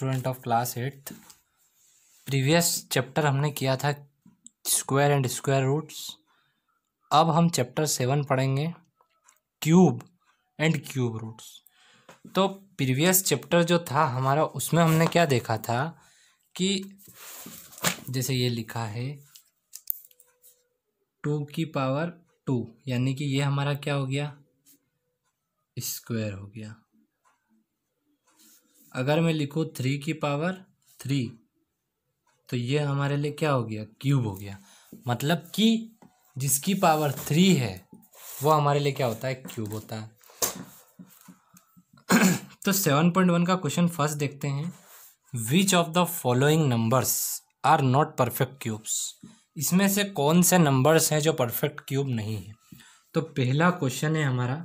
student of class eighth previous chapter हमने किया था स्क्वायर एंड स्क्वायर रूट्स अब हम चैप्टर सेवन पढ़ेंगे क्यूब एंड क्यूब रूट्स तो प्रीवियस चैप्टर जो था हमारा उसमें हमने क्या देखा था कि जैसे ये लिखा है टू की पावर टू यानी कि ये हमारा क्या हो गया स्क्वायर हो गया अगर मैं लिखूँ थ्री की पावर थ्री तो ये हमारे लिए क्या हो गया क्यूब हो गया मतलब कि जिसकी पावर थ्री है वो हमारे लिए क्या होता है क्यूब होता है तो सेवन पॉइंट वन का क्वेश्चन फर्स्ट देखते हैं which of the following numbers are not perfect cubes इसमें से कौन से नंबर्स हैं जो परफेक्ट क्यूब नहीं है तो पहला क्वेश्चन है हमारा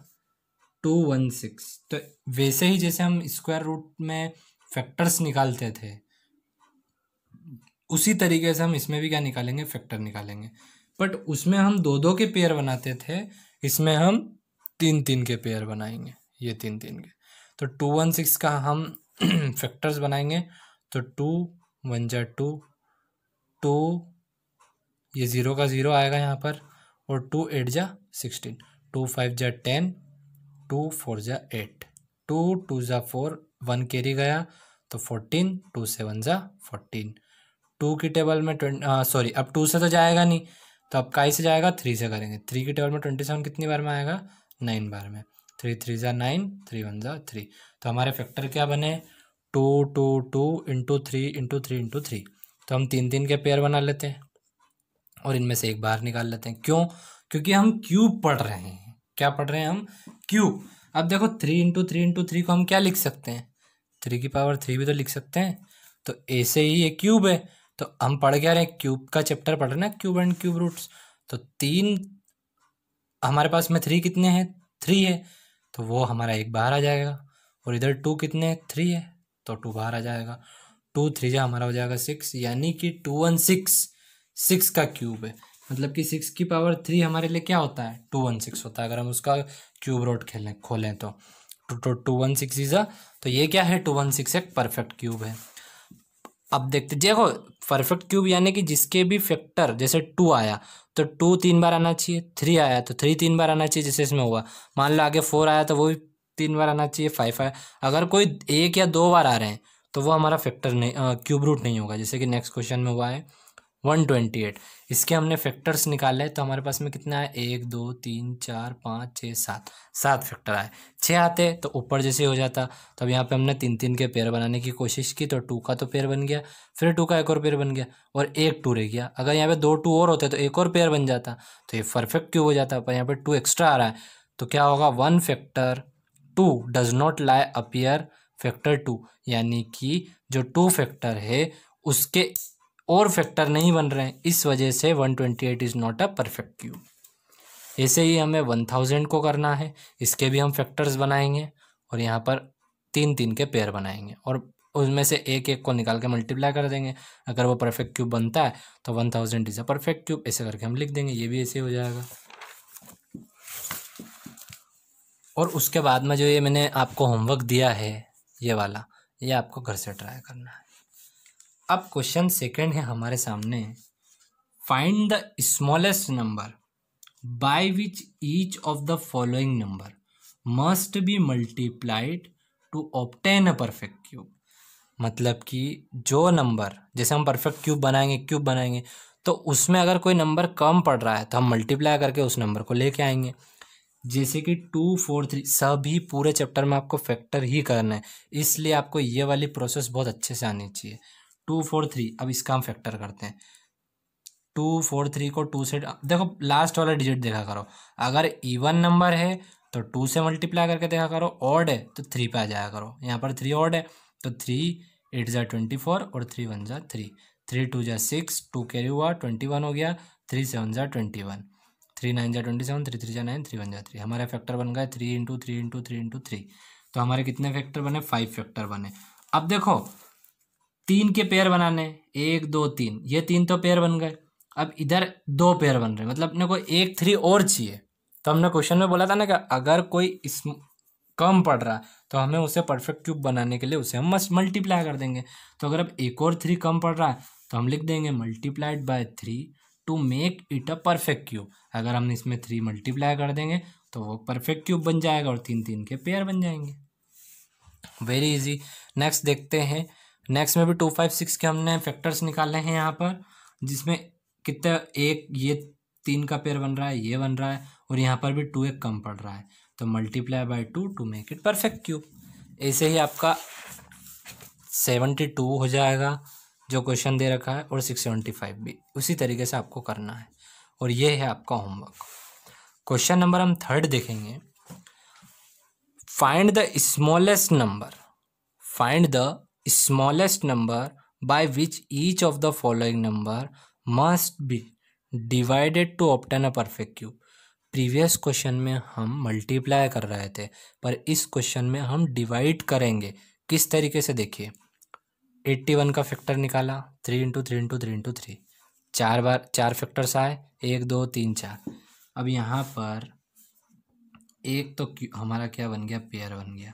टू वन सिक्स तो वैसे ही जैसे हम स्क्वायर रूट में फैक्टर्स निकालते थे उसी तरीके से हम इसमें भी क्या निकालेंगे फैक्टर निकालेंगे बट उसमें हम दो दो के पेयर बनाते थे इसमें हम तीन तीन के पेयर बनाएंगे ये तीन तीन के तो टू वन सिक्स का हम फैक्टर्स बनाएंगे तो टू वन जा टू टू ये ज़ीरो का ज़ीरो आएगा यहाँ पर और टू एट जा सिक्सटीन टू फाइव जा टेन टू फोर ज़ा एट टू टू ज़ा फोर वन कैरी गया तो फोर्टीन टू सेवन ज़ा फोर्टीन टू की टेबल में सॉरी अब टू से तो जाएगा नहीं तो अब काई से जाएगा थ्री से करेंगे थ्री की टेबल में ट्वेंटी सेवन कितनी बार में आएगा नाइन बार में थ्री थ्री ज़ा नाइन थ्री वन ज़ा थ्री तो हमारे फैक्टर क्या बने two two two into three into three into three तो हम तीन तीन के पेयर बना लेते हैं और इनमें से एक बार निकाल लेते हैं क्यों क्योंकि हम क्यूब पढ़ रहे हैं क्या पढ़ रहे हैं हम क्यू अब देखो three into three into three को हम क्या लिख सकते हैं थ्री की पावर थ्री भी तो लिख सकते हैं तो ऐसे ही e ये क्यूब है तो हम पढ़ क्या रहे हैं क्यूब का चैप्टर पढ़ रहे ना क्यूब एंड क्यूब रूट्स तो तीन हमारे पास में थ्री कितने हैं थ्री है तो वो हमारा एक बाहर आ जाएगा और इधर टू कितने हैं थ्री है तो टू बाहर आ जाएगा टू थ्री जा हमारा हो जाएगा सिक्स यानी कि टू वन सिक्स सिक्स का क्यूब है मतलब कि सिक्स की पावर थ्री हमारे लिए क्या होता है टू वन सिक्स होता है अगर हम उसका क्यूब रोड खेलें खोलें तो two two two one six is a तो ये क्या है टू वन सिक्स एक परफेक्ट क्यूब है अब देखते देखो परफेक्ट क्यूब यानी कि जिसके भी फैक्टर जैसे टू आया तो टू तीन बार आना चाहिए थ्री आया तो थ्री तीन बार आना चाहिए जैसे इसमें हुआ मान लो आगे फोर आया तो वो भी तीन बार आना चाहिए फाइव आया अगर कोई एक या दो बार आ रहे हैं तो वो हमारा फैक्टर नहीं क्यूब रूट नहीं होगा जैसे कि नेक्स्ट क्वेश्चन में हुआ है वन ट्वेंटी एट इसके हमने फैक्टर्स निकाले तो हमारे पास में कितना है एक दो तीन चार पाँच छः सात सात फैक्टर आए छः आते तो ऊपर जैसे हो जाता तो अब यहाँ पे हमने तीन तीन के पेयर बनाने की कोशिश की तो टू का तो पेयर बन गया फिर टू का एक और पेयर बन गया और एक टू रह गया अगर यहाँ पे दो टू और होते तो एक और पेयर बन जाता तो ये परफेक्ट क्यों हो जाता पर यहाँ पर टू एक्स्ट्रा आ रहा है तो क्या होगा one factor two does not lie appear factor two यानी कि जो टू फैक्टर है उसके और फैक्टर नहीं बन रहे हैं इस वजह से 128 is not a perfect cube ऐसे ही हमें 1000 को करना है इसके भी हम फैक्टर्स बनाएंगे और यहाँ पर तीन तीन के पेयर बनाएंगे और उसमें से एक एक को निकाल के मल्टीप्लाई कर देंगे अगर वो परफेक्ट क्यूब बनता है तो one thousand is a perfect cube ऐसे करके हम लिख देंगे ये भी ऐसे हो जाएगा और उसके बाद में जो ये मैंने आपको होमवर्क दिया है ये वाला ये आपको घर से ट्राई करना है अब क्वेश्चन सेकंड है हमारे सामने find the smallest number by which each of the following number must be multiplied to obtain a perfect cube मतलब कि जो नंबर जैसे हम परफेक्ट क्यूब बनाएंगे क्यूब बनाएंगे तो उसमें अगर कोई नंबर कम पड़ रहा है तो हम मल्टीप्लाई करके उस नंबर को लेके आएंगे जैसे कि टू फोर थ्री सभी पूरे चैप्टर में आपको फैक्टर ही करना है इसलिए आपको ये वाली प्रोसेस बहुत अच्छे से आनी चाहिए टू फोर थ्री अब इसका हम फैक्टर करते हैं टू फोर थ्री को टू से देखो लास्ट वाला डिजिट देखा करो अगर इवन नंबर है तो टू से मल्टीप्लाई करके देखा करो ऑड है तो थ्री पे आ जाया करो यहाँ पर थ्री ऑड है तो थ्री एट ज़ा ट्वेंटी फोर और थ्री वन ज़ा थ्री थ्री टू ज़ा सिक्स टू कैरी हुआ ट्वेंटी वन हो गया थ्री सेवन ज़ा ट्वेंटी वन थ्री नाइन ज़ा ट्वेंटी सेवन थ्री थ्री ज़ा नाइन थ्री वन ज़ा थ्री हमारा फैक्टर बन गया three into three into three into three तो हमारे कितने फैक्टर बने फाइव फैक्टर बने अब देखो तीन के पेयर बनाने एक दो तीन ये तीन तो पेयर बन गए अब इधर दो पेयर बन रहे मतलब अपने को एक थ्री और चाहिए तो हमने क्वेश्चन में बोला था ना कि अगर कोई इस कम पड़ रहा तो हमें उसे परफेक्ट क्यूब बनाने के लिए उसे हम मल्टीप्लाई कर देंगे तो अगर अब एक और थ्री कम पड़ रहा है तो हम लिख देंगे multiplied by three to make it a perfect cube अगर हम इसमें थ्री मल्टीप्लाई कर देंगे तो वो परफेक्ट क्यूब बन जाएगा और तीन तीन के पेयर बन जाएंगे वेरी इजी नेक्स्ट देखते हैं नेक्स्ट में भी टू फाइव सिक्स के हमने फैक्टर्स निकाले हैं यहाँ पर जिसमें कितना एक ये तीन का पेयर बन रहा है ये बन रहा है और यहाँ पर भी टू एक कम पड़ रहा है तो multiply by two to make it perfect cube ऐसे ही आपका सेवेंटी टू हो जाएगा जो क्वेश्चन दे रखा है और सिक्स सेवेंटी फाइव भी उसी तरीके से आपको करना है और ये है आपका होमवर्क क्वेश्चन नंबर हम थर्ड देखेंगे find the smallest number find the smallest number by which each of the following number must be divided to obtain a perfect cube previous question में हम मल्टीप्लाई कर रहे थे पर इस क्वेश्चन में हम डिवाइड करेंगे किस तरीके से देखिए एट्टी वन का फैक्टर निकाला three into three into three into three चार बार चार फैक्टर्स आए एक दो तीन चार अब यहाँ पर एक तो हमारा क्या बन गया पेयर बन गया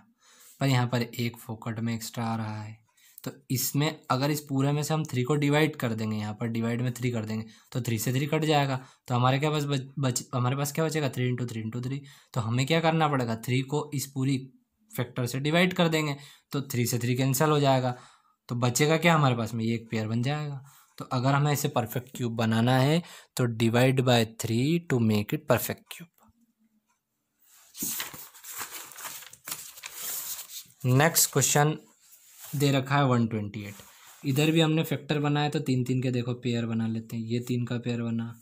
पर यहाँ पर एक फोकट में एक्स्ट्रा आ रहा है तो इसमें अगर इस पूरे में से हम थ्री को डिवाइड कर देंगे यहाँ पर डिवाइड में थ्री कर देंगे तो थ्री से थ्री कट जाएगा तो हमारे क्या पास बच, बच हमारे पास क्या बचेगा three into three into three तो हमें क्या करना पड़ेगा थ्री को इस पूरी फैक्टर से डिवाइड कर देंगे तो थ्री से थ्री कैंसिल हो जाएगा तो बचेगा क्या हमारे पास में ये एक पेयर बन जाएगा तो अगर हमें इसे परफेक्ट क्यूब बनाना है तो divide by three to make it perfect cube next question दे रखा है वन ट्वेंटी एट इधर भी हमने फैक्टर बनाया तो तीन तीन के देखो पेयर बना लेते हैं ये तीन का पेयर बना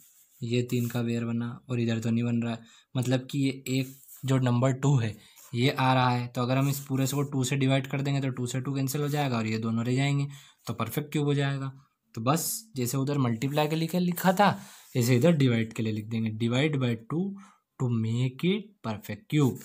ये तीन का पेयर बना और इधर तो नहीं बन रहा है मतलब कि ये एक जो नंबर टू है ये आ रहा है तो अगर हम इस पूरे से को टू से डिवाइड कर देंगे तो टू से टू कैंसिल हो जाएगा और ये दोनों रह जाएंगे तो परफेक्ट क्यूब हो जाएगा तो बस जैसे उधर मल्टीप्लाई के लिए लिखा था जैसे इधर डिवाइड के लिए लिख देंगे divide by two to make it perfect cube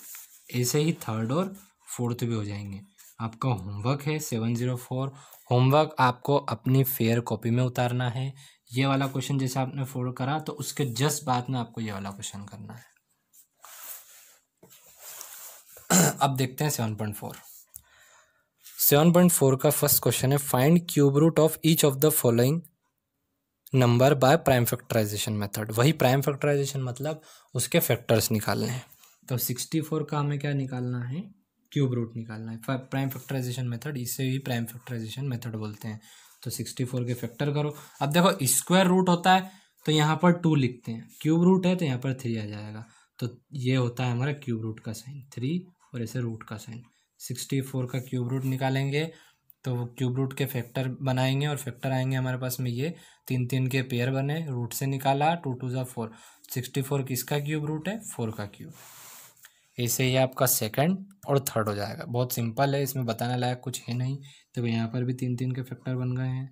ऐसे ही थर्ड और फोर्थ भी हो जाएंगे आपका होमवर्क है सेवन ज़ीरो फोर होमवर्क आपको अपनी फेयर कॉपी में उतारना है ये वाला क्वेश्चन जैसे आपने फोल्ड करा तो उसके जस्ट बाद में आपको ये वाला क्वेश्चन करना है अब देखते हैं seven point four seven point four का फर्स्ट क्वेश्चन है find cube root of each of the following number by prime factorization method वही प्राइम फैक्टराइजेशन मतलब उसके फैक्टर्स निकालने हैं तो सिक्सटी फोर का हमें क्या निकालना है क्यूब रूट निकालना है प्राइम फैक्टराइजेशन मेथड इसे ही प्राइम फैक्टराइजेशन मेथड बोलते हैं तो सिक्सटी फोर के फैक्टर करो अब देखो स्क्वायर रूट होता है तो यहाँ पर टू लिखते हैं क्यूब रूट है तो यहाँ पर थ्री आ जाएगा तो ये होता है हमारा क्यूब रूट का साइन थ्री और ऐसे रूट का साइन सिक्सटी फोर का क्यूब रूट निकालेंगे तो वो क्यूब रूट के फैक्टर बनाएंगे और फैक्टर आएंगे हमारे पास में ये तीन तीन के पेयर बने रूट से निकाला टू टू ज़ा फोर सिक्सटी फोर किसका क्यूब रूट है फोर का क्यूब ऐसे ही आपका सेकंड और थर्ड हो जाएगा बहुत सिंपल है इसमें बताने लायक कुछ है नहीं तो यहाँ पर भी तीन तीन के फैक्टर बन गए हैं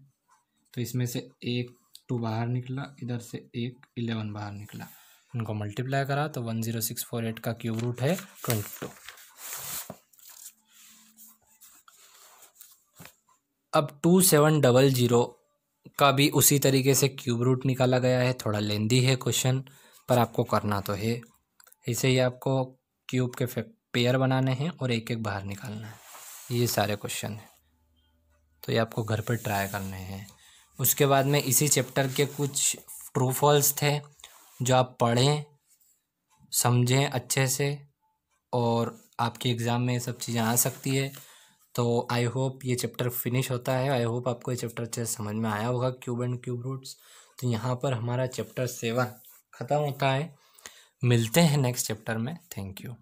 तो इसमें से एक टू बाहर निकला इधर से एक इलेवन बाहर निकला इनको मल्टीप्लाई करा तो one zero six four eight का क्यूब रूट है ट्वेंटी टू अब टू सेवन डबल जीरो का भी उसी तरीके से क्यूब रूट निकाला गया है थोड़ा लेंदी है क्वेश्चन पर आपको करना तो है ऐसे ही आपको क्यूब के पेयर बनाने हैं और एक एक बाहर निकालना है ये सारे क्वेश्चन हैं तो ये आपको घर पर ट्राई करने हैं उसके बाद में इसी चैप्टर के कुछ ट्रू फॉल्स थे जो आप पढ़ें समझें अच्छे से और आपके एग्ज़ाम में ये सब चीज़ें आ सकती है तो आई होप ये चैप्टर फिनिश होता है आई होप आपको ये चैप्टर अच्छे समझ में आया होगा क्यूब एंड क्यूब रूट्स तो यहाँ पर हमारा चैप्टर सेवन ख़त्म होता है मिलते हैं नेक्स्ट चैप्टर में थैंक यू